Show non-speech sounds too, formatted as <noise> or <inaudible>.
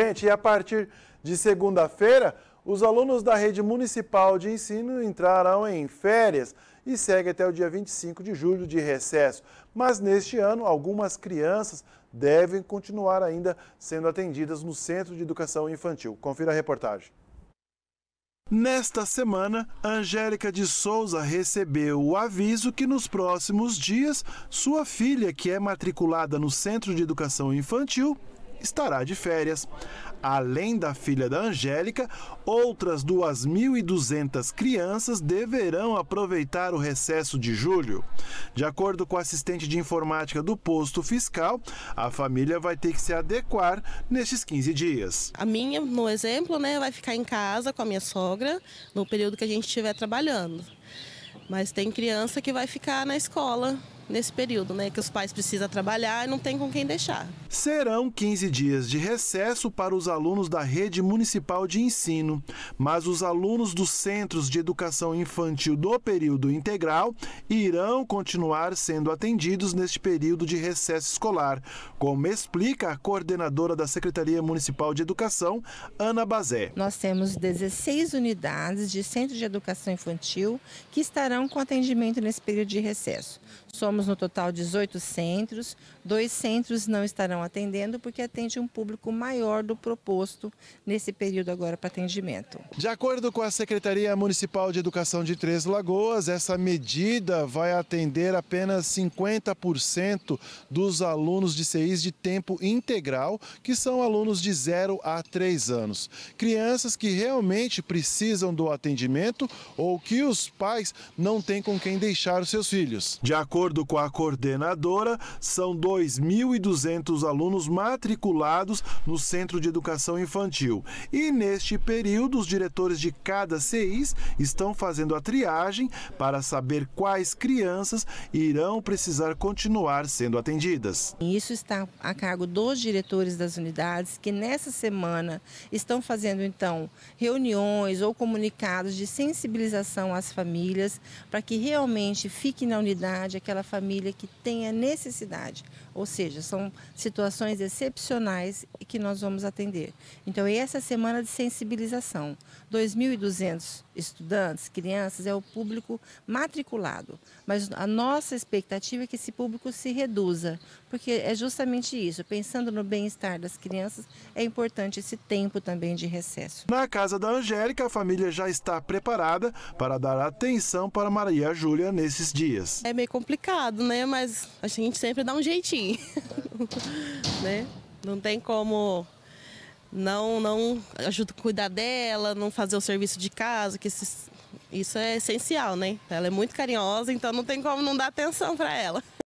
Gente, e a partir de segunda-feira, os alunos da rede municipal de ensino entrarão em férias e segue até o dia 25 de julho de recesso. Mas neste ano, algumas crianças devem continuar ainda sendo atendidas no Centro de Educação Infantil. Confira a reportagem. Nesta semana, Angélica de Souza recebeu o aviso que nos próximos dias, sua filha, que é matriculada no Centro de Educação Infantil, estará de férias. Além da filha da Angélica, outras 2.200 crianças deverão aproveitar o recesso de julho. De acordo com a assistente de informática do posto fiscal, a família vai ter que se adequar nesses 15 dias. A minha, no exemplo, né, vai ficar em casa com a minha sogra no período que a gente estiver trabalhando. Mas tem criança que vai ficar na escola nesse período, né, que os pais precisam trabalhar e não tem com quem deixar. Serão 15 dias de recesso para os alunos da rede municipal de ensino, mas os alunos dos centros de educação infantil do período integral irão continuar sendo atendidos neste período de recesso escolar, como explica a coordenadora da Secretaria Municipal de Educação, Ana Bazé. Nós temos 16 unidades de centro de educação infantil que estarão com atendimento nesse período de recesso. Somos temos no total 18 centros, dois centros não estarão atendendo porque atende um público maior do proposto nesse período agora para atendimento. De acordo com a Secretaria Municipal de Educação de Três Lagoas, essa medida vai atender apenas 50% dos alunos de CEIs de tempo integral, que são alunos de 0 a 3 anos. Crianças que realmente precisam do atendimento ou que os pais não têm com quem deixar os seus filhos. De acordo com a coordenadora, são 2.200 alunos matriculados no Centro de Educação Infantil. E neste período, os diretores de cada CIs estão fazendo a triagem para saber quais crianças irão precisar continuar sendo atendidas. Isso está a cargo dos diretores das unidades que nessa semana estão fazendo então reuniões ou comunicados de sensibilização às famílias para que realmente fique na unidade aquela família família que tenha necessidade. Ou seja, são situações excepcionais que nós vamos atender. Então, é essa semana de sensibilização. 2.200 estudantes, crianças, é o público matriculado. Mas a nossa expectativa é que esse público se reduza, porque é justamente isso. Pensando no bem-estar das crianças, é importante esse tempo também de recesso. Na casa da Angélica, a família já está preparada para dar atenção para Maria Júlia nesses dias. É meio complicado, né? Mas a gente sempre dá um jeitinho. Assim, <laughs> né? Não tem como não não ajudar a cuidar dela, não fazer o serviço de casa, que isso é essencial, né? Ela é muito carinhosa, então não tem como não dar atenção para ela.